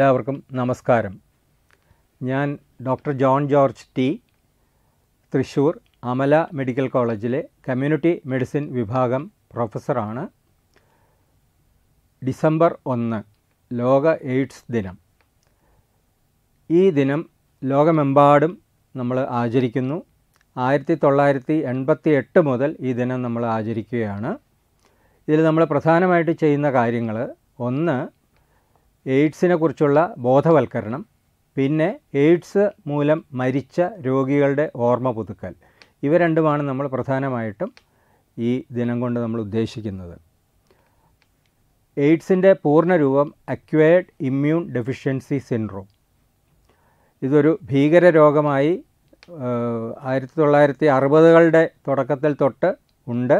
എല്ലാവർക്കും നമസ്കാരം ഞാൻ doctor John George T Thrissur Amala medical കോളേജിലെ കമ്മ്യൂണിറ്റി മെഡിസിൻ വിഭാഗം പ്രൊഫസറാണ് ഡിസംബർ ഒന്ന് ലോക എയ്ഡ്സ് ദിനം ഈ ദിനം ലോകമെമ്പാടും നമ്മൾ ആചരിക്കുന്നു ആയിരത്തി തൊള്ളായിരത്തി എൺപത്തി എട്ട് മുതൽ ഈ ദിനം നമ്മൾ ആചരിക്കുകയാണ് ഇതിൽ നമ്മൾ പ്രധാനമായിട്ട് ചെയ്യുന്ന കാര്യങ്ങൾ ഒന്ന് എയ്ഡ്സിനെ കുറിച്ചുള്ള ബോധവൽക്കരണം പിന്നെ എയ്ഡ്സ് മൂലം മരിച്ച രോഗികളുടെ ഓർമ്മ പുതുക്കൽ ഇവ രണ്ടുമാണ് നമ്മൾ പ്രധാനമായിട്ടും ഈ ദിനം കൊണ്ട് നമ്മൾ ഉദ്ദേശിക്കുന്നത് എയ്ഡ്സിൻ്റെ പൂർണ്ണരൂപം അക്വയർഡ് ഇമ്മ്യൂൺ ഡെഫിഷ്യൻസി സിൻഡ്രോം ഇതൊരു ഭീകര രോഗമായി ആയിരത്തി തൊള്ളായിരത്തി അറുപതുകളുടെ തുടക്കത്തിൽ തൊട്ട് ഉണ്ട്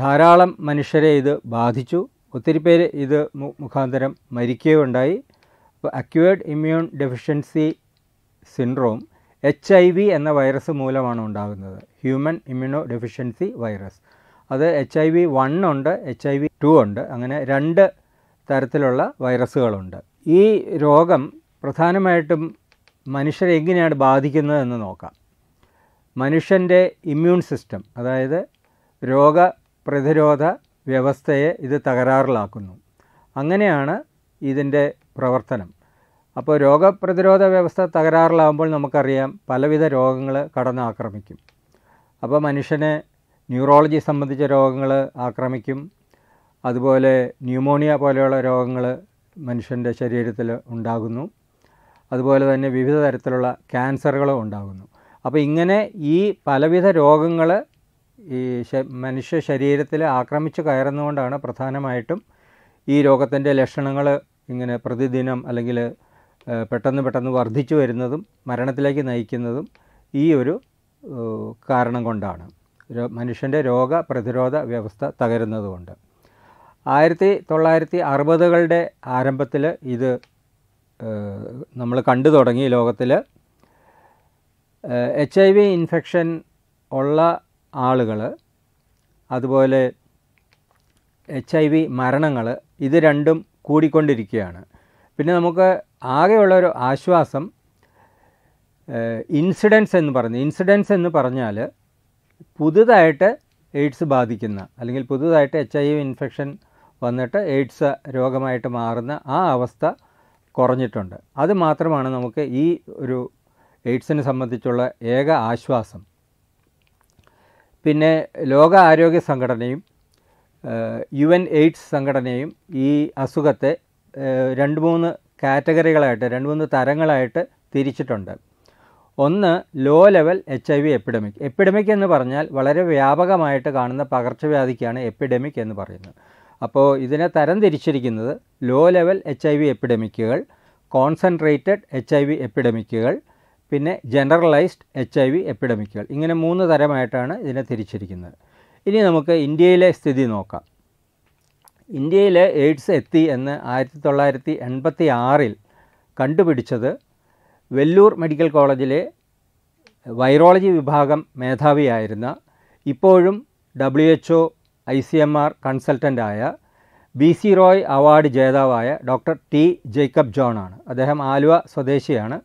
ധാരാളം മനുഷ്യരെ ഇത് ബാധിച്ചു ഒത്തിരി പേര് ഇത് മുഖാന്തരം മരിക്കുകയുണ്ടായി അപ്പോൾ acquired immune deficiency syndrome H I V എന്ന വൈറസ് മൂലമാണ് ഉണ്ടാകുന്നത് ഹ്യൂമൻ ഇമ്മ്യൂണോ ഡെഫിഷ്യൻസി വൈറസ് അത് എച്ച് ഐ വി വൺ ഉണ്ട് എച്ച് ഐ വി ടു ഉണ്ട് അങ്ങനെ രണ്ട് തരത്തിലുള്ള വൈറസുകളുണ്ട് ഈ രോഗം പ്രധാനമായിട്ടും മനുഷ്യരെ എങ്ങനെയാണ് ബാധിക്കുന്നത് എന്ന് നോക്കാം മനുഷ്യൻ്റെ ഇമ്മ്യൂൺ സിസ്റ്റം അതായത് രോഗപ്രതിരോധ വ്യവസ്ഥയെ ഇത് തകരാറിലാക്കുന്നു അങ്ങനെയാണ് ഇതിൻ്റെ പ്രവർത്തനം അപ്പോൾ രോഗപ്രതിരോധ വ്യവസ്ഥ തകരാറിലാകുമ്പോൾ നമുക്കറിയാം പലവിധ രോഗങ്ങൾ ആക്രമിക്കും അപ്പോൾ മനുഷ്യനെ ന്യൂറോളജി സംബന്ധിച്ച രോഗങ്ങൾ ആക്രമിക്കും അതുപോലെ ന്യൂമോണിയ പോലെയുള്ള രോഗങ്ങൾ മനുഷ്യൻ്റെ ശരീരത്തിൽ ഉണ്ടാകുന്നു അതുപോലെ തന്നെ വിവിധ തരത്തിലുള്ള ക്യാൻസറുകളും ഉണ്ടാകുന്നു അപ്പോൾ ഇങ്ങനെ ഈ പലവിധ രോഗങ്ങൾ ഈ മനുഷ്യ ശരീരത്തിൽ ആക്രമിച്ച് കയറുന്നതുകൊണ്ടാണ് പ്രധാനമായിട്ടും ഈ രോഗത്തിൻ്റെ ലക്ഷണങ്ങൾ ഇങ്ങനെ പ്രതിദിനം അല്ലെങ്കിൽ പെട്ടെന്ന് പെട്ടെന്ന് വർദ്ധിച്ചു വരുന്നതും മരണത്തിലേക്ക് നയിക്കുന്നതും ഈ ഒരു കാരണം കൊണ്ടാണ് മനുഷ്യൻ്റെ രോഗ പ്രതിരോധ വ്യവസ്ഥ തകരുന്നതുകൊണ്ട് ആയിരത്തി തൊള്ളായിരത്തി അറുപതുകളുടെ ആരംഭത്തിൽ ഇത് നമ്മൾ കണ്ടു തുടങ്ങി ലോകത്തിൽ എച്ച് ഐ വി ഇൻഫെക്ഷൻ ഉള്ള ആളുകൾ അതുപോലെ എച്ച് ഐ വി മരണങ്ങൾ ഇത് രണ്ടും കൂടിക്കൊണ്ടിരിക്കുകയാണ് പിന്നെ നമുക്ക് ആകെയുള്ള ഒരു ആശ്വാസം ഇൻസിഡൻസ് എന്ന് പറഞ്ഞ് ഇൻസിഡൻസ് എന്ന് പറഞ്ഞാൽ പുതുതായിട്ട് എയ്ഡ്സ് ബാധിക്കുന്ന അല്ലെങ്കിൽ പുതുതായിട്ട് എച്ച് ഐ വി ഇൻഫെക്ഷൻ വന്നിട്ട് എയ്ഡ്സ് രോഗമായിട്ട് മാറുന്ന ആ അവസ്ഥ കുറഞ്ഞിട്ടുണ്ട് അത് മാത്രമാണ് നമുക്ക് ഈ ഒരു എയ്ഡ്സിനെ സംബന്ധിച്ചുള്ള ഏക ആശ്വാസം പിന്നെ ലോക ആരോഗ്യ സംഘടനയും യു എൻ എയ്ഡ്സ് സംഘടനയും ഈ അസുഖത്തെ രണ്ട് മൂന്ന് കാറ്റഗറികളായിട്ട് രണ്ട് മൂന്ന് തരങ്ങളായിട്ട് തിരിച്ചിട്ടുണ്ട് ഒന്ന് low level H I V epidemic epidemic എന്ന് പറഞ്ഞാൽ വളരെ വ്യാപകമായിട്ട് കാണുന്ന പകർച്ചവ്യാധിക്കാണ് എപ്പിഡമിക് എന്ന് പറയുന്നത് അപ്പോൾ ഇതിനെ തരം തിരിച്ചിരിക്കുന്നത് low level H I V എപ്പിഡമിക്കുകൾ കോൺസെൻട്രേറ്റഡ് എച്ച് ഐ വി എപ്പിഡമിക്കുകൾ പിന്നെ ജനറലൈസ്ഡ് എച്ച് ഐ വി എപ്പിഡമിക്കുകൾ ഇങ്ങനെ മൂന്ന് തരമായിട്ടാണ് ഇതിനെ തിരിച്ചിരിക്കുന്നത് ഇനി നമുക്ക് ഇന്ത്യയിലെ സ്ഥിതി നോക്കാം ഇന്ത്യയിലെ എയ്ഡ്സ് എത്തി എന്ന് ആയിരത്തി തൊള്ളായിരത്തി എൺപത്തി ആറിൽ കണ്ടുപിടിച്ചത് വെല്ലൂർ മെഡിക്കൽ കോളേജിലെ വൈറോളജി വിഭാഗം മേധാവിയായിരുന്ന ഇപ്പോഴും W H O I C M R കൺസൾട്ടൻ്റായ ബി സി റോയ് അവാർഡ് ജേതാവായ ഡോക്ടർ ടി ജേക്കബ് ജോൺ ആണ് അദ്ദേഹം ആലുവ സ്വദേശിയാണ്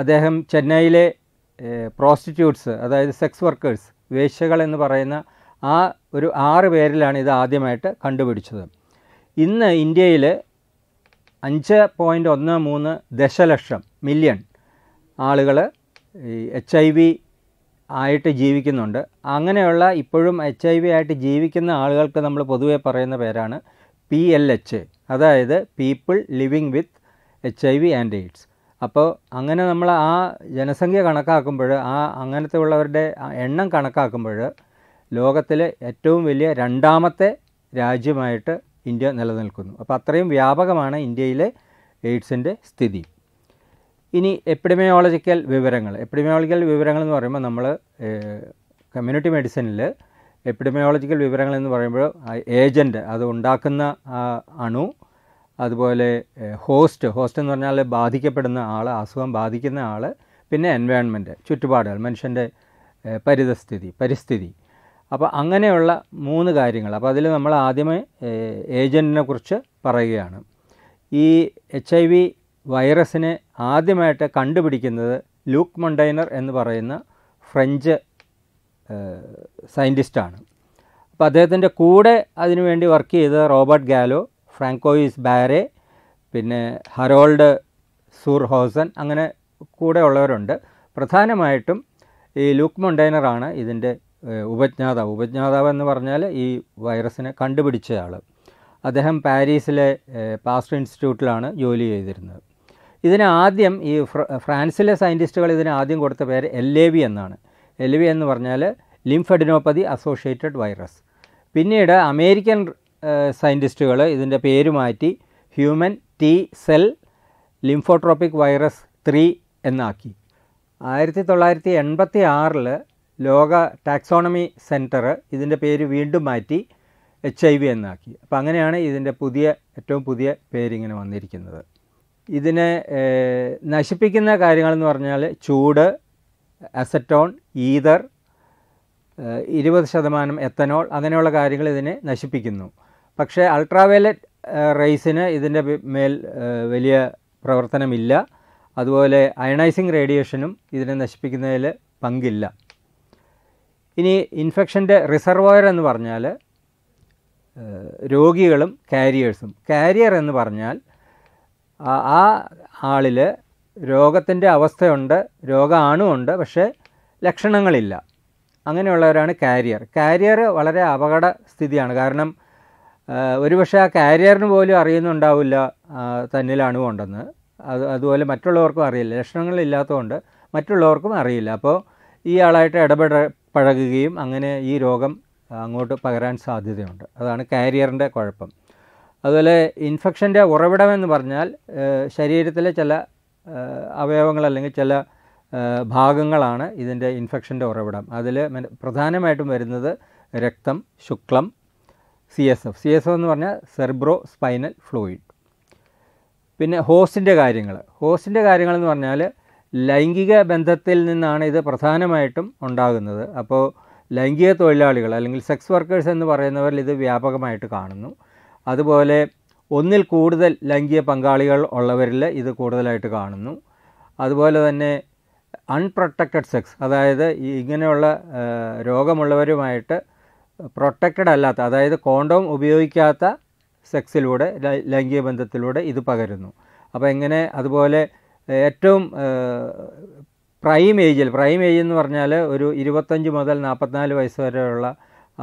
അദ്ദേഹം ചെന്നൈയിലെ പ്രോസ്റ്റിറ്റ്യൂട്ട്സ് അതായത് സെക്സ് വർക്കേഴ്സ് വേശ്യകൾ എന്ന് പറയുന്ന ആ ഒരു ആറ് പേരിലാണ് ഇത് ആദ്യമായിട്ട് കണ്ടുപിടിച്ചത് ഇന്ന് ഇന്ത്യയിൽ അഞ്ച് പോയിൻ്റ് ഒന്ന് മൂന്ന് ദശലക്ഷം മില്യൺ ആളുകൾ എച്ച് ഐ വി ആയിട്ട് ജീവിക്കുന്നുണ്ട് അങ്ങനെയുള്ള ഇപ്പോഴും എച്ച് ഐ വി ആയിട്ട് ജീവിക്കുന്ന ആളുകൾക്ക് നമ്മൾ പൊതുവേ പറയുന്ന പേരാണ് പി എൽ എച്ച് അതായത് people living with H I V and AIDS അപ്പോൾ അങ്ങനെ നമ്മൾ ആ ജനസംഖ്യ കണക്കാക്കുമ്പോൾ ആ അങ്ങനത്തെ ഉള്ളവരുടെ എണ്ണം കണക്കാക്കുമ്പോൾ ലോകത്തിലെ ഏറ്റവും വലിയ രണ്ടാമത്തെ രാജ്യമായിട്ട് ഇന്ത്യ നിലനിൽക്കുന്നു അപ്പോൾ അത്രയും വ്യാപകമാണ് ഇന്ത്യയിലെ എയ്ഡ്സിൻ്റെ സ്ഥിതി ഇനി എപ്പിഡമിയോളജിക്കൽ വിവരങ്ങൾ എപ്പിഡമിയോളജിക്കൽ വിവരങ്ങൾ എന്ന് പറയുമ്പോൾ നമ്മൾ കമ്മ്യൂണിറ്റി മെഡിസിനിൽ എപ്പിഡമിയോളജിക്കൽ വിവരങ്ങൾ എന്ന് പറയുമ്പോൾ ഏജൻറ്റ് അത് ഉണ്ടാക്കുന്ന അണു അതുപോലെ ഹോസ്റ്റ് ഹോസ്റ്റ് എന്ന് പറഞ്ഞാൽ ബാധിക്കപ്പെടുന്ന ആൾ അസുഖം ബാധിക്കുന്ന ആൾ പിന്നെ എൻവയോൺമെൻറ്റ് ചുറ്റുപാടുകൾ മനുഷ്യൻ്റെ പരിതസ്ഥിതി പരിസ്ഥിതി അപ്പോൾ അങ്ങനെയുള്ള മൂന്ന് കാര്യങ്ങൾ അപ്പോൾ അതിൽ നമ്മൾ ആദ്യമേ ഏജൻറ്റിനെ കുറിച്ച് പറയുകയാണ് ഈ എച്ച് ഐ വി വൈറസിനെ ആദ്യമായിട്ട് കണ്ടുപിടിക്കുന്നത് ലൂക്ക് മൊണ്ടൈനർ എന്ന് പറയുന്ന ഫ്രഞ്ച് സയൻറ്റിസ്റ്റാണ് അപ്പോൾ അദ്ദേഹത്തിൻ്റെ കൂടെ അതിനുവേണ്ടി വർക്ക് ചെയ്ത റോബർട്ട് ഗാലോ ഫ്രാങ്കോയിസ് ബാരെ പിന്നെ ഹറോൾഡ് ഹോസൻ അങ്ങനെ കൂടെ ഉള്ളവരുണ്ട് പ്രധാനമായിട്ടും ഈ ലൂക്ക് മൊണ്ടൈനറാണ് ഇതിൻ്റെ ഉപജ്ഞാതാവ് ഉപജ്ഞാതാവ് എന്ന് പറഞ്ഞാൽ ഈ വൈറസിനെ കണ്ടുപിടിച്ചയാൾ അദ്ദേഹം പാരീസിലെ പാസ്റ്റർ ഇൻസ്റ്റിറ്റ്യൂട്ടിലാണ് ജോലി ചെയ്തിരുന്നത് ഇതിന് ആദ്യം ഈ ഫ്രാൻസിലെ സയൻറ്റിസ്റ്റുകൾ ഇതിന് ആദ്യം കൊടുത്ത പേര് എൽ എ വി എന്നാണ് എൽ വി എന്ന് പറഞ്ഞാൽ ലിംഫഡിനോപ്പതി അസോസിയേറ്റഡ് വൈറസ് പിന്നീട് അമേരിക്കൻ സയൻറ്റിസ്റ്റുകൾ ഇതിൻ്റെ പേര് മാറ്റി human T cell lymphotropic virus three എന്നാക്കി ആയിരത്തി തൊള്ളായിരത്തി എൺപത്തി ആറിൽ ലോക ടാക്സോണമി സെൻറ്റർ ഇതിൻ്റെ പേര് വീണ്ടും മാറ്റി എച്ച് ഐ വി എന്നാക്കി അപ്പോൾ അങ്ങനെയാണ് ഇതിൻ്റെ പുതിയ ഏറ്റവും പുതിയ പേരിങ്ങനെ വന്നിരിക്കുന്നത് ഇതിനെ നശിപ്പിക്കുന്ന കാര്യങ്ങളെന്ന് പറഞ്ഞാൽ ചൂട് അസറ്റോൺ ഈതർ ഇരുപത് ശതമാനം എത്തനോൾ അങ്ങനെയുള്ള കാര്യങ്ങൾ ഇതിനെ നശിപ്പിക്കുന്നു പക്ഷേ അൾട്രാവയലറ്റ് റേസിന് ഇതിൻ്റെ മേൽ വലിയ പ്രവർത്തനമില്ല അതുപോലെ അയണൈസിങ് റേഡിയേഷനും ഇതിനെ നശിപ്പിക്കുന്നതിൽ പങ്കില്ല ഇനി ഇൻഫെക്ഷൻ്റെ റിസർവോയർ എന്ന് പറഞ്ഞാൽ രോഗികളും കാരിയേഴ്സും കാരിയർ എന്ന് പറഞ്ഞാൽ ആ ആളിൽ രോഗത്തിൻ്റെ അവസ്ഥയുണ്ട് രോഗാണുണ്ട് പക്ഷേ ലക്ഷണങ്ങളില്ല അങ്ങനെയുള്ളവരാണ് കാരിയർ കാരിയർ വളരെ അപകട സ്ഥിതിയാണ് കാരണം ഒരുപക്ഷെ ആ കാരിയറിന് പോലും അറിയുന്നുണ്ടാവില്ല തന്നിൽ അണുവുണ്ടെന്ന് അത് അതുപോലെ മറ്റുള്ളവർക്കും അറിയില്ല ലക്ഷണങ്ങളില്ലാത്തതുകൊണ്ട് മറ്റുള്ളവർക്കും അറിയില്ല അപ്പോൾ ഈ ആളായിട്ട് ഇടപെട പഴകുകയും അങ്ങനെ ഈ രോഗം അങ്ങോട്ട് പകരാൻ സാധ്യതയുണ്ട് അതാണ് കാരിയറിൻ്റെ കുഴപ്പം അതുപോലെ ഇൻഫെക്ഷൻ്റെ ഉറവിടമെന്ന് പറഞ്ഞാൽ ശരീരത്തിലെ ചില അവയവങ്ങൾ അല്ലെങ്കിൽ ചില ഭാഗങ്ങളാണ് ഇതിൻ്റെ ഇൻഫെക്ഷൻ്റെ ഉറവിടം അതിൽ പ്രധാനമായിട്ടും വരുന്നത് രക്തം ശുക്ലം C S F C S F എന്ന് പറഞ്ഞാൽ സെർബ്രോ സ്പൈനൽ ഫ്ലൂയിഡ് പിന്നെ ഹോസ്റ്റിൻ്റെ കാര്യങ്ങൾ ഹോസ്റ്റിൻ്റെ കാര്യങ്ങളെന്ന് പറഞ്ഞാൽ ലൈംഗിക ബന്ധത്തിൽ നിന്നാണ് ഇത് പ്രധാനമായിട്ടും ഉണ്ടാകുന്നത് അപ്പോൾ ലൈംഗിക തൊഴിലാളികൾ അല്ലെങ്കിൽ സെക്സ് വർക്കേഴ്സ് എന്ന് പറയുന്നവരിൽ ഇത് വ്യാപകമായിട്ട് കാണുന്നു അതുപോലെ ഒന്നിൽ കൂടുതൽ ലൈംഗിക പങ്കാളികൾ ഉള്ളവരിൽ ഇത് കൂടുതലായിട്ട് കാണുന്നു അതുപോലെ തന്നെ അൺപ്രൊട്ടക്റ്റഡ് സെക്സ് അതായത് ഇങ്ങനെയുള്ള രോഗമുള്ളവരുമായിട്ട് പ്രൊട്ടക്റ്റഡ് അല്ലാത്ത അതായത് കോണ്ടോം ഉപയോഗിക്കാത്ത സെക്സിലൂടെ ലൈംഗിക ബന്ധത്തിലൂടെ ഇത് പകരുന്നു അപ്പോൾ എങ്ങനെ അതുപോലെ ഏറ്റവും പ്രൈം ഏജിൽ പ്രൈം ഏജ് എന്ന് പറഞ്ഞാൽ ഒരു ഇരുപത്തഞ്ച് മുതൽ നാൽപ്പത്തിനാല് വയസ്സ് വരെയുള്ള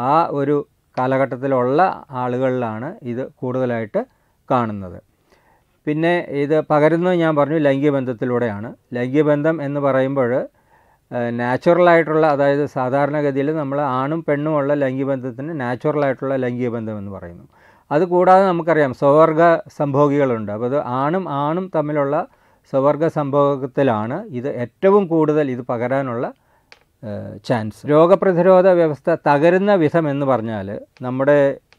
ആ ഒരു കാലഘട്ടത്തിലുള്ള ആളുകളിലാണ് ഇത് കൂടുതലായിട്ട് കാണുന്നത് പിന്നെ ഇത് പകരുന്നത് ഞാൻ പറഞ്ഞു ലൈംഗിക ബന്ധത്തിലൂടെയാണ് ലൈംഗിക ബന്ധം എന്ന് പറയുമ്പോൾ നാച്ചുറലായിട്ടുള്ള അതായത് സാധാരണഗതിയിൽ നമ്മൾ ആണും പെണ്ണുമുള്ള ലൈംഗികബന്ധത്തിന് നാച്ചുറലായിട്ടുള്ള ലൈംഗികബന്ധം എന്ന് പറയുന്നു അതുകൂടാതെ നമുക്കറിയാം സ്വവർഗ സംഭോഗികളുണ്ട് അപ്പോൾ അത് ആണും ആണും തമ്മിലുള്ള സ്വവർഗ സംഭോഗത്തിലാണ് ഇത് ഏറ്റവും കൂടുതൽ ഇത് പകരാനുള്ള ചാൻസ് രോഗപ്രതിരോധ വ്യവസ്ഥ തകരുന്ന വിധം എന്ന് പറഞ്ഞാൽ നമ്മുടെ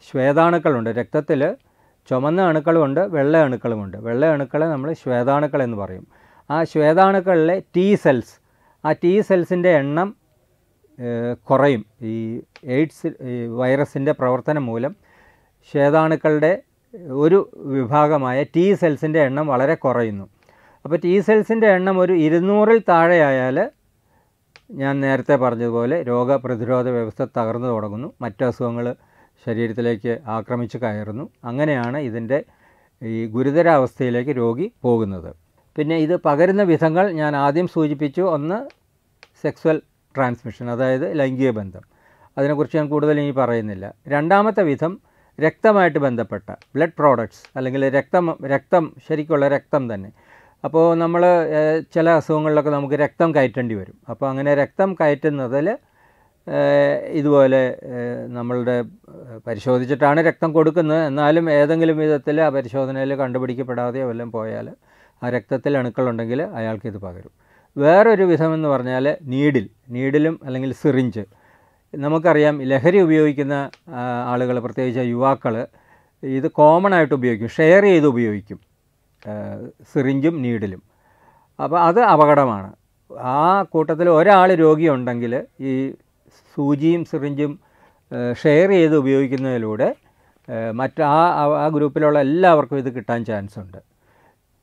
ശ്വേതാണുക്കളുണ്ട് രക്തത്തിൽ ചുമന്ന അണുക്കളുമുണ്ട് വെള്ള അണുക്കളുമുണ്ട് വെള്ള അണുക്കളെ നമ്മൾ ശ്വേതാണുക്കളെന്ന് എന്ന് പറയും ആ ശ്വേതാണുക്കളിലെ ടീ സെൽസ് ആ ടി സെൽസിൻ്റെ എണ്ണം കുറയും ഈ എയ്ഡ്സ് വൈറസിൻ്റെ പ്രവർത്തനം മൂലം ശ്വേതാണുക്കളുടെ ഒരു വിഭാഗമായ ടി സെൽസിൻ്റെ എണ്ണം വളരെ കുറയുന്നു അപ്പോൾ ടി സെൽസിൻ്റെ എണ്ണം ഒരു ഇരുന്നൂറിൽ താഴെയായാൽ ഞാൻ നേരത്തെ പറഞ്ഞതുപോലെ രോഗപ്രതിരോധ വ്യവസ്ഥ തകർന്നു തുടങ്ങുന്നു മറ്റു അസുഖങ്ങൾ ശരീരത്തിലേക്ക് ആക്രമിച്ച് കയറുന്നു അങ്ങനെയാണ് ഇതിൻ്റെ ഈ ഗുരുതരാവസ്ഥയിലേക്ക് രോഗി പോകുന്നത് പിന്നെ ഇത് പകരുന്ന വിധങ്ങൾ ഞാൻ ആദ്യം സൂചിപ്പിച്ചു ഒന്ന് സെക്സ്വൽ ട്രാൻസ്മിഷൻ അതായത് ലൈംഗിക ബന്ധം അതിനെക്കുറിച്ച് ഞാൻ കൂടുതൽ ഇനി പറയുന്നില്ല രണ്ടാമത്തെ വിധം രക്തമായിട്ട് ബന്ധപ്പെട്ട ബ്ലഡ് പ്രോഡക്ട്സ് അല്ലെങ്കിൽ രക്തം രക്തം ശരിക്കുള്ള രക്തം തന്നെ അപ്പോൾ നമ്മൾ ചില അസുഖങ്ങളിലൊക്കെ നമുക്ക് രക്തം കയറ്റേണ്ടി വരും അപ്പോൾ അങ്ങനെ രക്തം കയറ്റുന്നതിൽ ഇതുപോലെ നമ്മളുടെ പരിശോധിച്ചിട്ടാണ് രക്തം കൊടുക്കുന്നത് എന്നാലും ഏതെങ്കിലും വിധത്തിൽ ആ പരിശോധനയിൽ കണ്ടുപിടിക്കപ്പെടാതെയോ വല്ലതും പോയാൽ ആ രക്തത്തിൽ അണുക്കളുണ്ടെങ്കിൽ അയാൾക്ക് ഇത് പകരും വേറൊരു വിധമെന്ന് പറഞ്ഞാൽ നീഡിൽ നീഡിലും അല്ലെങ്കിൽ സിറിഞ്ച് നമുക്കറിയാം ലഹരി ഉപയോഗിക്കുന്ന ആളുകൾ പ്രത്യേകിച്ച് യുവാക്കൾ ഇത് കോമൺ ആയിട്ട് ഉപയോഗിക്കും ഷെയർ ചെയ്ത് ഉപയോഗിക്കും സിറിഞ്ചും നീഡിലും അപ്പോൾ അത് അപകടമാണ് ആ കൂട്ടത്തിൽ ഒരാൾ രോഗിയുണ്ടെങ്കിൽ ഈ സൂചിയും സിറിഞ്ചും ഷെയർ ചെയ്ത് ഉപയോഗിക്കുന്നതിലൂടെ മറ്റ് ആ ആ ഗ്രൂപ്പിലുള്ള എല്ലാവർക്കും ഇത് കിട്ടാൻ ചാൻസ് ഉണ്ട്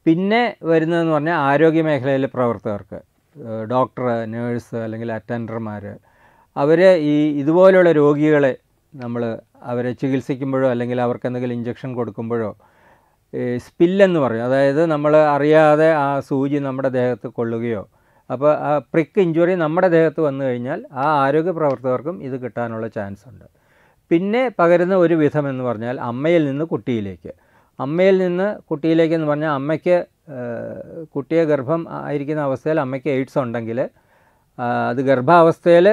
പിന്നെ വരുന്നതെന്ന് പറഞ്ഞാൽ ആരോഗ്യ മേഖലയിലെ പ്രവർത്തകർക്ക് ഡോക്ടർ നേഴ്സ് അല്ലെങ്കിൽ അറ്റൻഡർമാർ അവർ ഈ ഇതുപോലെയുള്ള രോഗികളെ നമ്മൾ അവരെ ചികിത്സിക്കുമ്പോഴോ അല്ലെങ്കിൽ അവർക്ക് എന്തെങ്കിലും ഇഞ്ചക്ഷൻ കൊടുക്കുമ്പോഴോ സ്പില്ലെന്ന് പറയും അതായത് നമ്മൾ അറിയാതെ ആ സൂചി നമ്മുടെ ദേഹത്ത് കൊള്ളുകയോ അപ്പോൾ ആ പ്രിക്ക് ഇഞ്ചുറി നമ്മുടെ ദേഹത്ത് വന്നു കഴിഞ്ഞാൽ ആ ആരോഗ്യ പ്രവർത്തകർക്കും ഇത് കിട്ടാനുള്ള ചാൻസ് ഉണ്ട് പിന്നെ പകരുന്ന ഒരു വിധം എന്ന് പറഞ്ഞാൽ അമ്മയിൽ നിന്ന് കുട്ടിയിലേക്ക് അമ്മയിൽ നിന്ന് കുട്ടിയിലേക്കെന്ന് പറഞ്ഞാൽ അമ്മയ്ക്ക് കുട്ടിയെ ഗർഭം ആയിരിക്കുന്ന അവസ്ഥയിൽ അമ്മയ്ക്ക് എയ്ഡ്സ് ഉണ്ടെങ്കിൽ അത് ഗർഭാവസ്ഥയിൽ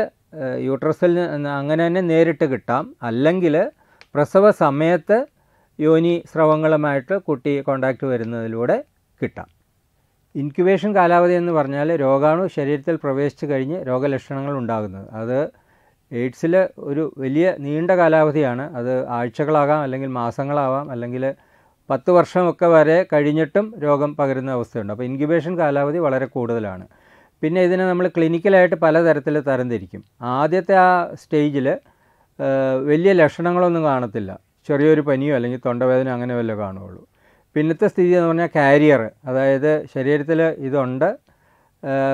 യൂട്രസിൽ അങ്ങനെ തന്നെ നേരിട്ട് കിട്ടാം അല്ലെങ്കിൽ പ്രസവ സമയത്ത് യോനി സ്രവങ്ങളുമായിട്ട് കുട്ടി കോണ്ടാക്റ്റ് വരുന്നതിലൂടെ കിട്ടാം ഇൻക്യുബേഷൻ കാലാവധി എന്ന് പറഞ്ഞാൽ രോഗാണു ശരീരത്തിൽ പ്രവേശിച്ചു കഴിഞ്ഞ് രോഗലക്ഷണങ്ങൾ ഉണ്ടാകുന്നത് അത് എയ്ഡ്സിൽ ഒരു വലിയ നീണ്ട കാലാവധിയാണ് അത് ആഴ്ചകളാകാം അല്ലെങ്കിൽ മാസങ്ങളാവാം അല്ലെങ്കിൽ പത്ത് വർഷമൊക്കെ വരെ കഴിഞ്ഞിട്ടും രോഗം പകരുന്ന അവസ്ഥയുണ്ട് അപ്പോൾ ഇൻക്യുബേഷൻ കാലാവധി വളരെ കൂടുതലാണ് പിന്നെ ഇതിനെ നമ്മൾ ക്ലിനിക്കലായിട്ട് പലതരത്തിൽ തരംതിരിക്കും ആദ്യത്തെ ആ സ്റ്റേജിൽ വലിയ ലക്ഷണങ്ങളൊന്നും കാണത്തില്ല ചെറിയൊരു പനിയോ അല്ലെങ്കിൽ തൊണ്ടവേദന അങ്ങനെ വല്ലതും കാണുകയുള്ളൂ പിന്നത്തെ സ്ഥിതി എന്ന് പറഞ്ഞാൽ കാരിയർ അതായത് ശരീരത്തിൽ ഇതുണ്ട്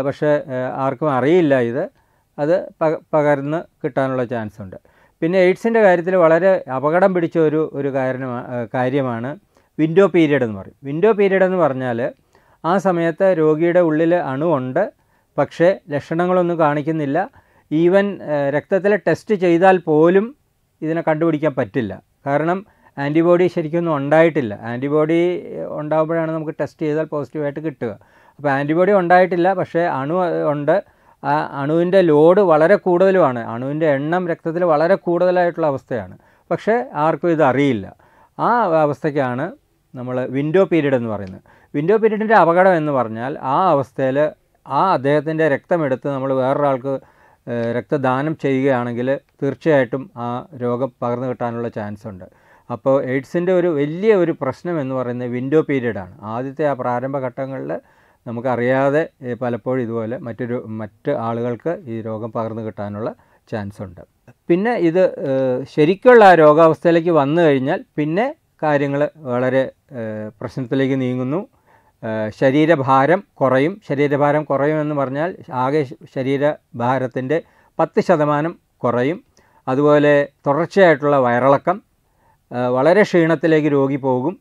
പക്ഷേ ആർക്കും അറിയില്ല ഇത് അത് പകർന്ന് കിട്ടാനുള്ള ചാൻസ് ഉണ്ട് പിന്നെ എയ്ഡ്സിൻ്റെ കാര്യത്തിൽ വളരെ അപകടം പിടിച്ച ഒരു ഒരു കാര്യമാണ് വിൻഡോ പീരീഡ് എന്ന് പറയും വിൻഡോ പീരീഡ് എന്ന് പറഞ്ഞാൽ ആ സമയത്ത് രോഗിയുടെ ഉള്ളിൽ ഉണ്ട് പക്ഷേ ലക്ഷണങ്ങളൊന്നും കാണിക്കുന്നില്ല ഈവൻ രക്തത്തിലെ ടെസ്റ്റ് ചെയ്താൽ പോലും ഇതിനെ കണ്ടുപിടിക്കാൻ പറ്റില്ല കാരണം ആൻറ്റിബോഡി ശരിക്കൊന്നും ഉണ്ടായിട്ടില്ല ആൻറ്റിബോഡി ഉണ്ടാകുമ്പോഴാണ് നമുക്ക് ടെസ്റ്റ് ചെയ്താൽ പോസിറ്റീവായിട്ട് കിട്ടുക അപ്പോൾ ആൻറ്റിബോഡി ഉണ്ടായിട്ടില്ല പക്ഷേ അണു ഉണ്ട് ആ അണുവിൻ്റെ ലോഡ് വളരെ കൂടുതലുമാണ് അണുവിൻ്റെ എണ്ണം രക്തത്തിൽ വളരെ കൂടുതലായിട്ടുള്ള അവസ്ഥയാണ് പക്ഷേ ആർക്കും ഇത് അറിയില്ല ആ അവസ്ഥയ്ക്കാണ് നമ്മൾ വിൻഡോ പീരീഡ് എന്ന് പറയുന്നത് വിൻഡോ പീരീഡിൻ്റെ അപകടം എന്ന് പറഞ്ഞാൽ ആ അവസ്ഥയിൽ ആ അദ്ദേഹത്തിൻ്റെ രക്തമെടുത്ത് നമ്മൾ വേറൊരാൾക്ക് രക്തദാനം ചെയ്യുകയാണെങ്കിൽ തീർച്ചയായിട്ടും ആ രോഗം പകർന്നു കിട്ടാനുള്ള ചാൻസ് ഉണ്ട് അപ്പോൾ എയ്ഡ്സിൻ്റെ ഒരു വലിയ ഒരു പ്രശ്നം എന്ന് പറയുന്നത് വിൻഡോ പീരീഡാണ് ആദ്യത്തെ ആ പ്രാരംഭ ഘട്ടങ്ങളിൽ നമുക്കറിയാതെ പലപ്പോഴും ഇതുപോലെ മറ്റൊരു മറ്റ് ആളുകൾക്ക് ഈ രോഗം പകർന്നു കിട്ടാനുള്ള ചാൻസ് ഉണ്ട് പിന്നെ ഇത് ശരിക്കുള്ള രോഗാവസ്ഥയിലേക്ക് വന്നു കഴിഞ്ഞാൽ പിന്നെ കാര്യങ്ങൾ വളരെ പ്രശ്നത്തിലേക്ക് നീങ്ങുന്നു ശരീരഭാരം കുറയും ശരീരഭാരം കുറയുമെന്ന് പറഞ്ഞാൽ ആകെ ശരീരഭാരത്തിൻ്റെ പത്ത് ശതമാനം കുറയും അതുപോലെ തുടർച്ചയായിട്ടുള്ള വയറിളക്കം വളരെ ക്ഷീണത്തിലേക്ക് രോഗി പോകും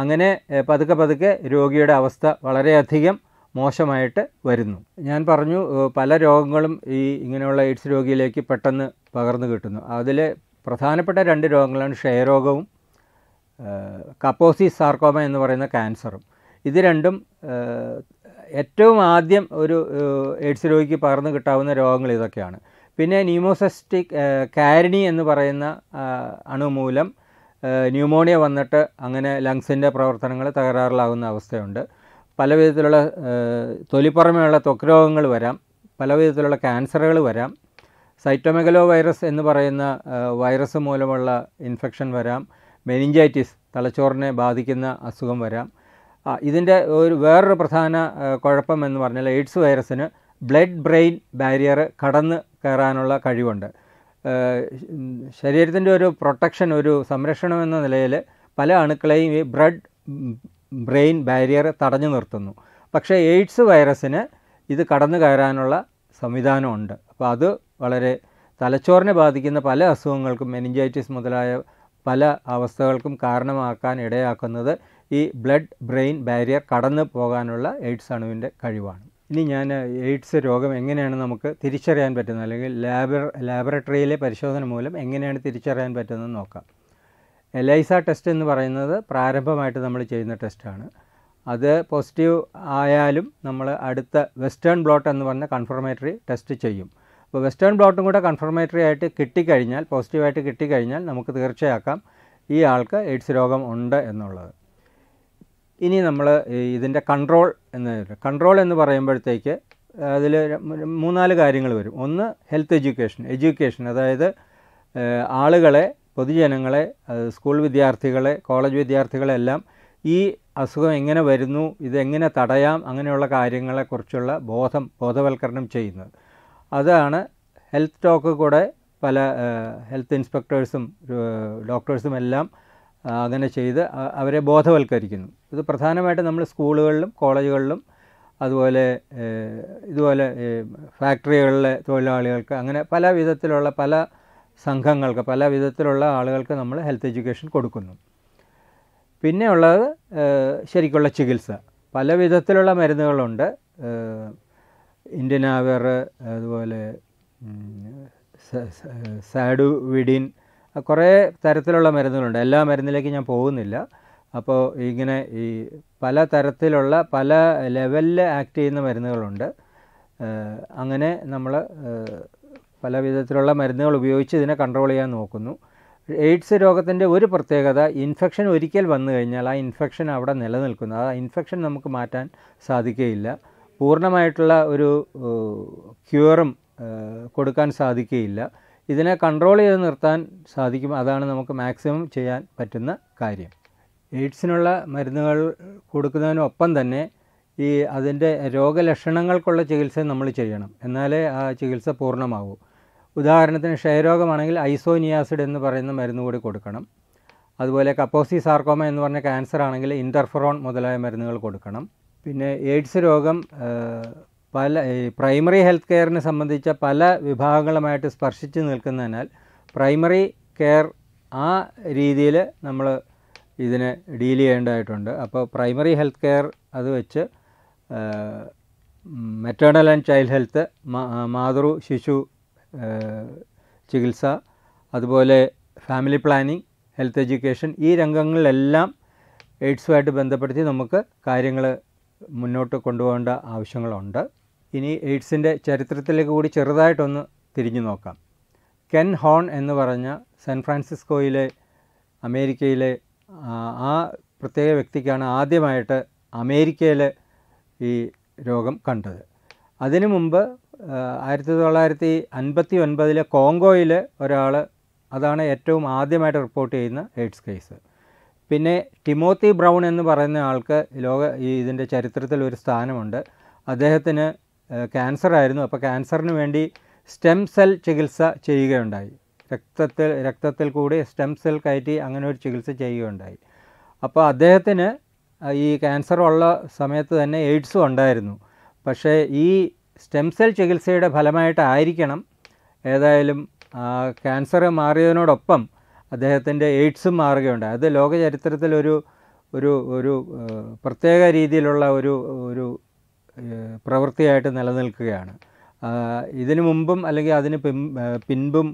അങ്ങനെ പതുക്കെ പതുക്കെ രോഗിയുടെ അവസ്ഥ വളരെയധികം മോശമായിട്ട് വരുന്നു ഞാൻ പറഞ്ഞു പല രോഗങ്ങളും ഈ ഇങ്ങനെയുള്ള എയ്ഡ്സ് രോഗിയിലേക്ക് പെട്ടെന്ന് പകർന്നു കിട്ടുന്നു അതിൽ പ്രധാനപ്പെട്ട രണ്ട് രോഗങ്ങളാണ് ക്ഷയരോഗവും കപ്പോസി സാർക്കോമ എന്ന് പറയുന്ന ക്യാൻസറും ഇത് രണ്ടും ഏറ്റവും ആദ്യം ഒരു എയ്ഡ്സ് രോഗിക്ക് പകർന്നു കിട്ടാവുന്ന രോഗങ്ങൾ ഇതൊക്കെയാണ് പിന്നെ ന്യൂമോസെസ്റ്റിക് കാരിണി എന്ന് പറയുന്ന അണുമൂലം ന്യൂമോണിയ വന്നിട്ട് അങ്ങനെ ലങ്സിൻ്റെ പ്രവർത്തനങ്ങൾ തകരാറിലാകുന്ന അവസ്ഥയുണ്ട് പല വിധത്തിലുള്ള തൊലിപ്പുറമെയുള്ള ത്വക്ക് രോഗങ്ങൾ വരാം പല വിധത്തിലുള്ള ക്യാൻസറുകൾ വരാം സൈറ്റോമെഗലോ വൈറസ് എന്ന് പറയുന്ന വൈറസ് മൂലമുള്ള ഇൻഫെക്ഷൻ വരാം മെനിഞ്ചൈറ്റിസ് തലച്ചോറിനെ ബാധിക്കുന്ന അസുഖം വരാം ഇതിൻ്റെ ഒരു വേറൊരു പ്രധാന കുഴപ്പം എന്ന് പറഞ്ഞാൽ എയ്ഡ്സ് വൈറസിന് ബ്ലഡ് ബ്രെയിൻ ബാരിയർ കടന്ന് കയറാനുള്ള കഴിവുണ്ട് ശരീരത്തിൻ്റെ ഒരു പ്രൊട്ടക്ഷൻ ഒരു സംരക്ഷണം എന്ന നിലയിൽ പല അണുക്കളെയും ഈ ബ്ലഡ് ബ്രെയിൻ ബാരിയർ തടഞ്ഞു നിർത്തുന്നു പക്ഷേ എയ്ഡ്സ് വൈറസിന് ഇത് കടന്നു കയറാനുള്ള സംവിധാനമുണ്ട് അപ്പോൾ അത് വളരെ തലച്ചോറിനെ ബാധിക്കുന്ന പല അസുഖങ്ങൾക്കും മെനിഞ്ചൈറ്റിസ് മുതലായ പല അവസ്ഥകൾക്കും കാരണമാക്കാൻ ഇടയാക്കുന്നത് ഈ ബ്ലഡ് ബ്രെയിൻ ബാരിയർ കടന്നു പോകാനുള്ള എയ്ഡ്സ് അണുവിൻ്റെ കഴിവാണ് ഇനി ഞാൻ എയ്ഡ്സ് രോഗം എങ്ങനെയാണ് നമുക്ക് തിരിച്ചറിയാൻ പറ്റുന്നത് അല്ലെങ്കിൽ ലാബ ലാബറട്ടറിയിലെ പരിശോധന മൂലം എങ്ങനെയാണ് തിരിച്ചറിയാൻ പറ്റുന്നത് നോക്കാം എലൈസ ടെസ്റ്റ് എന്ന് പറയുന്നത് പ്രാരംഭമായിട്ട് നമ്മൾ ചെയ്യുന്ന ടെസ്റ്റാണ് അത് പോസിറ്റീവ് ആയാലും നമ്മൾ അടുത്ത വെസ്റ്റേൺ ബ്ലോട്ട് എന്ന് പറഞ്ഞ കൺഫർമേറ്ററി ടെസ്റ്റ് ചെയ്യും ഇപ്പോൾ വെസ്റ്റേൺ ബ്ലോട്ടും കൂടെ കൺഫർമേറ്ററി ആയിട്ട് കിട്ടിക്കഴിഞ്ഞാൽ പോസിറ്റീവായിട്ട് കിട്ടിക്കഴിഞ്ഞാൽ നമുക്ക് തീർച്ചയാക്കാം ഈ ആൾക്ക് എയ്ഡ്സ് രോഗം ഉണ്ട് എന്നുള്ളത് ഇനി നമ്മൾ ഇതിൻ്റെ കൺട്രോൾ എന്ന് കൺട്രോൾ എന്ന് പറയുമ്പോഴത്തേക്ക് അതിൽ മൂന്നാല് കാര്യങ്ങൾ വരും ഒന്ന് ഹെൽത്ത് എഡ്യൂക്കേഷൻ എഡ്യൂക്കേഷൻ അതായത് ആളുകളെ പൊതുജനങ്ങളെ സ്കൂൾ വിദ്യാർത്ഥികളെ കോളേജ് വിദ്യാർത്ഥികളെല്ലാം ഈ അസുഖം എങ്ങനെ വരുന്നു ഇതെങ്ങനെ തടയാം അങ്ങനെയുള്ള കാര്യങ്ങളെക്കുറിച്ചുള്ള ബോധം ബോധവൽക്കരണം ചെയ്യുന്നത് അതാണ് ഹെൽത്ത് ടോക്ക് കൂടെ പല ഹെൽത്ത് ഇൻസ്പെക്ടേഴ്സും ഡോക്ടേഴ്സും എല്ലാം അങ്ങനെ ചെയ്ത് അവരെ ബോധവൽക്കരിക്കുന്നു ഇത് പ്രധാനമായിട്ടും നമ്മൾ സ്കൂളുകളിലും കോളേജുകളിലും അതുപോലെ ഇതുപോലെ ഫാക്ടറികളിലെ തൊഴിലാളികൾക്ക് അങ്ങനെ പല വിധത്തിലുള്ള പല സംഘങ്ങൾക്ക് പല വിധത്തിലുള്ള ആളുകൾക്ക് നമ്മൾ ഹെൽത്ത് എഡ്യൂക്കേഷൻ കൊടുക്കുന്നു പിന്നെ ഉള്ളത് ശരിക്കുള്ള ചികിത്സ പല വിധത്തിലുള്ള മരുന്നുകളുണ്ട് ഇന്ത്യൻ ആവർ അതുപോലെ സാഡു വിഡിൻ കുറേ തരത്തിലുള്ള മരുന്നുകളുണ്ട് എല്ലാ മരുന്നിലേക്ക് ഞാൻ പോകുന്നില്ല അപ്പോൾ ഇങ്ങനെ ഈ പല തരത്തിലുള്ള പല ലെവലിൽ ആക്ട് ചെയ്യുന്ന മരുന്നുകളുണ്ട് അങ്ങനെ നമ്മൾ പല വിധത്തിലുള്ള മരുന്നുകൾ ഉപയോഗിച്ച് ഇതിനെ കൺട്രോൾ ചെയ്യാൻ നോക്കുന്നു എയ്ഡ്സ് രോഗത്തിൻ്റെ ഒരു പ്രത്യേകത ഇൻഫെക്ഷൻ ഒരിക്കൽ വന്നു കഴിഞ്ഞാൽ ആ ഇൻഫെക്ഷൻ അവിടെ നിലനിൽക്കുന്നു ആ ഇൻഫെക്ഷൻ നമുക്ക് മാറ്റാൻ സാധിക്കുകയില്ല പൂർണ്ണമായിട്ടുള്ള ഒരു ക്യൂറും കൊടുക്കാൻ സാധിക്കുകയില്ല ഇതിനെ കൺട്രോൾ ചെയ്ത് നിർത്താൻ സാധിക്കും അതാണ് നമുക്ക് മാക്സിമം ചെയ്യാൻ പറ്റുന്ന കാര്യം എയ്ഡ്സിനുള്ള മരുന്നുകൾ കൊടുക്കുന്നതിനൊപ്പം തന്നെ ഈ അതിൻ്റെ രോഗലക്ഷണങ്ങൾക്കുള്ള ചികിത്സ നമ്മൾ ചെയ്യണം എന്നാലേ ആ ചികിത്സ പൂർണ്ണമാകൂ ഉദാഹരണത്തിന് ക്ഷയരോഗമാണെങ്കിൽ ഐസോനിയാസിഡ് എന്ന് പറയുന്ന മരുന്ന് കൂടി കൊടുക്കണം അതുപോലെ കപ്പോസി സാർക്കോമ എന്ന് പറഞ്ഞ ക്യാൻസർ ആണെങ്കിൽ ഇൻ്റർഫറോൺ മുതലായ മരുന്നുകൾ കൊടുക്കണം പിന്നെ എയ്ഡ്സ് രോഗം പല പ്രൈമറി ഹെൽത്ത് കെയറിനെ സംബന്ധിച്ച പല വിഭാഗങ്ങളുമായിട്ട് സ്പർശിച്ച് നിൽക്കുന്നതിനാൽ പ്രൈമറി കെയർ ആ രീതിയിൽ നമ്മൾ ഇതിനെ ഡീൽ ചെയ്യേണ്ടതായിട്ടുണ്ട് അപ്പോൾ പ്രൈമറി ഹെൽത്ത് കെയർ അത് വെച്ച് മെറ്റേണൽ ആൻഡ് ചൈൽഡ് ഹെൽത്ത് മാതൃ ശിശു ചികിത്സ അതുപോലെ ഫാമിലി പ്ലാനിംഗ് ഹെൽത്ത് എഡ്യൂക്കേഷൻ ഈ രംഗങ്ങളിലെല്ലാം എയ്ഡ്സുമായിട്ട് ബന്ധപ്പെടുത്തി നമുക്ക് കാര്യങ്ങൾ മുന്നോട്ട് കൊണ്ടുപോകേണ്ട ആവശ്യങ്ങളുണ്ട് ഇനി എയ്ഡ്സിൻ്റെ ചരിത്രത്തിലേക്ക് കൂടി ചെറുതായിട്ടൊന്ന് തിരിഞ്ഞു നോക്കാം കെൻ ഹോൺ എന്ന് പറഞ്ഞ സാൻ ഫ്രാൻസിസ്കോയിലെ അമേരിക്കയിലെ ആ പ്രത്യേക വ്യക്തിക്കാണ് ആദ്യമായിട്ട് അമേരിക്കയിൽ ഈ രോഗം കണ്ടത് അതിനു മുമ്പ് ആയിരത്തി തൊള്ളായിരത്തി അൻപത്തി ഒൻപതിലെ കോങ്കോയിൽ ഒരാൾ അതാണ് ഏറ്റവും ആദ്യമായിട്ട് റിപ്പോർട്ട് ചെയ്യുന്ന എയ്ഡ്സ് കേസ് പിന്നെ ടിമോത്തി ബ്രൗൺ എന്ന് പറയുന്ന ആൾക്ക് ലോക ഈ ഇതിൻ്റെ ചരിത്രത്തിൽ ഒരു സ്ഥാനമുണ്ട് അദ്ദേഹത്തിന് ക്യാൻസർ ആയിരുന്നു അപ്പോൾ ക്യാൻസറിന് വേണ്ടി സ്റ്റെം സെൽ ചികിത്സ ചെയ്യുകയുണ്ടായി രക്തത്തിൽ രക്തത്തിൽ കൂടി സ്റ്റെം സെൽ കയറ്റി അങ്ങനെ ഒരു ചികിത്സ ചെയ്യുകയുണ്ടായി അപ്പോൾ അദ്ദേഹത്തിന് ഈ ക്യാൻസർ ഉള്ള സമയത്ത് തന്നെ എയ്ഡ്സും ഉണ്ടായിരുന്നു പക്ഷേ ഈ സ്റ്റെം സെൽ ചികിത്സയുടെ ഫലമായിട്ടായിരിക്കണം ഏതായാലും ക്യാൻസർ മാറിയതിനോടൊപ്പം അദ്ദേഹത്തിൻ്റെ എയ്ഡ്സും മാറുകയുണ്ടായി അത് ലോക ചരിത്രത്തിൽ ഒരു ഒരു പ്രത്യേക രീതിയിലുള്ള ഒരു ഒരു പ്രവൃത്തിയായിട്ട് നിലനിൽക്കുകയാണ് ഇതിനു മുമ്പും അല്ലെങ്കിൽ അതിന് പിൻ പിൻപും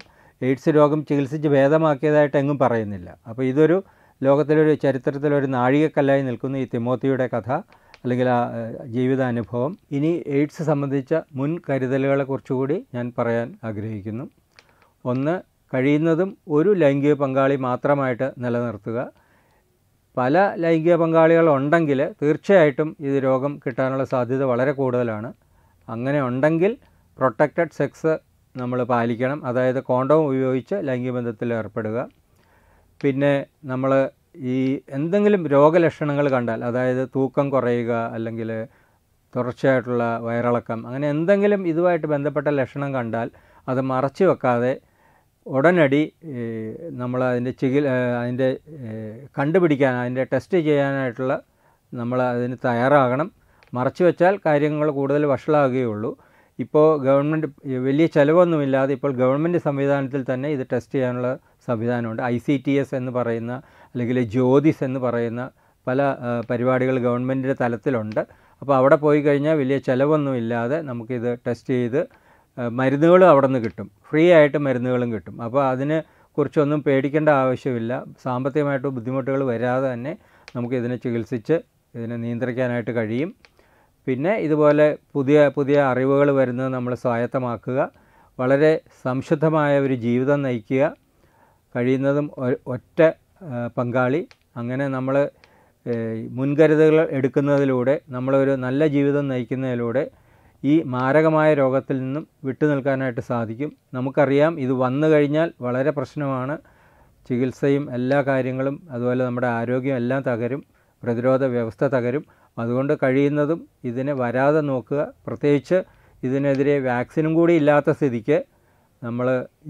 എയ്ഡ്സ് രോഗം ചികിത്സിച്ച് ഭേദമാക്കിയതായിട്ട് എങ്ങും പറയുന്നില്ല അപ്പോൾ ഇതൊരു ലോകത്തിലൊരു ചരിത്രത്തിലൊരു നാഴികക്കല്ലായി നിൽക്കുന്ന ഈ തിമോത്തിയുടെ കഥ അല്ലെങ്കിൽ ആ ജീവിതാനുഭവം ഇനി എയ്ഡ്സ് സംബന്ധിച്ച മുൻകരുതലുകളെക്കുറിച്ചുകൂടി ഞാൻ പറയാൻ ആഗ്രഹിക്കുന്നു ഒന്ന് കഴിയുന്നതും ഒരു ലൈംഗിക പങ്കാളി മാത്രമായിട്ട് നിലനിർത്തുക പല ലൈംഗിക പങ്കാളികളുണ്ടെങ്കിൽ തീർച്ചയായിട്ടും ഇത് രോഗം കിട്ടാനുള്ള സാധ്യത വളരെ കൂടുതലാണ് അങ്ങനെ ഉണ്ടെങ്കിൽ പ്രൊട്ടക്റ്റഡ് സെക്സ് നമ്മൾ പാലിക്കണം അതായത് കോണ്ടോം ഉപയോഗിച്ച് ലൈംഗിക ബന്ധത്തിൽ ഏർപ്പെടുക പിന്നെ നമ്മൾ ഈ എന്തെങ്കിലും രോഗലക്ഷണങ്ങൾ കണ്ടാൽ അതായത് തൂക്കം കുറയുക അല്ലെങ്കിൽ തുടർച്ചയായിട്ടുള്ള വയറിളക്കം അങ്ങനെ എന്തെങ്കിലും ഇതുമായിട്ട് ബന്ധപ്പെട്ട ലക്ഷണം കണ്ടാൽ അത് മറച്ചു വെക്കാതെ ഉടനടി നമ്മൾ അതിൻ്റെ ചികി അതിൻ്റെ കണ്ടുപിടിക്കാൻ അതിൻ്റെ ടെസ്റ്റ് ചെയ്യാനായിട്ടുള്ള നമ്മൾ അതിന് തയ്യാറാകണം മറച്ചു വെച്ചാൽ കാര്യങ്ങൾ കൂടുതൽ വഷളാകുകയുള്ളൂ ഇപ്പോൾ ഗവൺമെൻറ് വലിയ ചിലവൊന്നുമില്ലാതെ ഇപ്പോൾ ഗവൺമെൻറ് സംവിധാനത്തിൽ തന്നെ ഇത് ടെസ്റ്റ് ചെയ്യാനുള്ള സംവിധാനമുണ്ട് ഐ സി ടി എസ് എന്ന് പറയുന്ന അല്ലെങ്കിൽ ജ്യോതിസ് എന്ന് പറയുന്ന പല പരിപാടികൾ ഗവൺമെൻറ്റിൻ്റെ തലത്തിലുണ്ട് അപ്പോൾ അവിടെ പോയി കഴിഞ്ഞാൽ വലിയ ചിലവൊന്നുമില്ലാതെ നമുക്കിത് ടെസ്റ്റ് ചെയ്ത് മരുന്നുകളും അവിടെ നിന്ന് കിട്ടും ഫ്രീ ആയിട്ട് മരുന്നുകളും കിട്ടും അപ്പോൾ അതിനെ കുറിച്ചൊന്നും പേടിക്കേണ്ട ആവശ്യമില്ല സാമ്പത്തികമായിട്ട് ബുദ്ധിമുട്ടുകൾ വരാതെ തന്നെ നമുക്ക് ഇതിനെ ചികിത്സിച്ച് ഇതിനെ നിയന്ത്രിക്കാനായിട്ട് കഴിയും പിന്നെ ഇതുപോലെ പുതിയ പുതിയ അറിവുകൾ വരുന്നത് നമ്മൾ സ്വായത്തമാക്കുക വളരെ സംശുദ്ധമായ ഒരു ജീവിതം നയിക്കുക കഴിയുന്നതും ഒറ്റ പങ്കാളി അങ്ങനെ നമ്മൾ മുൻകരുതലുകൾ എടുക്കുന്നതിലൂടെ നമ്മളൊരു നല്ല ജീവിതം നയിക്കുന്നതിലൂടെ ഈ മാരകമായ രോഗത്തിൽ നിന്നും വിട്ടുനിൽക്കാനായിട്ട് സാധിക്കും നമുക്കറിയാം ഇത് വന്നു കഴിഞ്ഞാൽ വളരെ പ്രശ്നമാണ് ചികിത്സയും എല്ലാ കാര്യങ്ങളും അതുപോലെ നമ്മുടെ ആരോഗ്യം എല്ലാം തകരും പ്രതിരോധ വ്യവസ്ഥ തകരും അതുകൊണ്ട് കഴിയുന്നതും ഇതിനെ വരാതെ നോക്കുക പ്രത്യേകിച്ച് ഇതിനെതിരെ വാക്സിനും കൂടി ഇല്ലാത്ത സ്ഥിതിക്ക് നമ്മൾ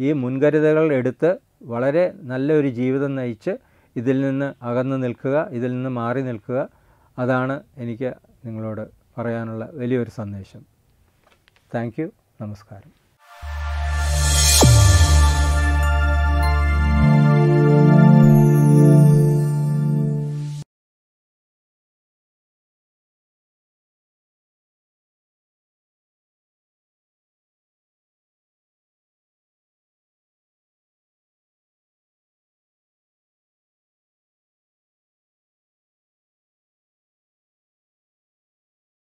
ഈ മുൻകരുതലുകൾ എടുത്ത് വളരെ നല്ലൊരു ജീവിതം നയിച്ച് ഇതിൽ നിന്ന് അകന്നു നിൽക്കുക ഇതിൽ നിന്ന് മാറി നിൽക്കുക അതാണ് എനിക്ക് നിങ്ങളോട് പറയാനുള്ള വലിയൊരു സന്ദേശം థ్యాంక్ యూ నమస్కారం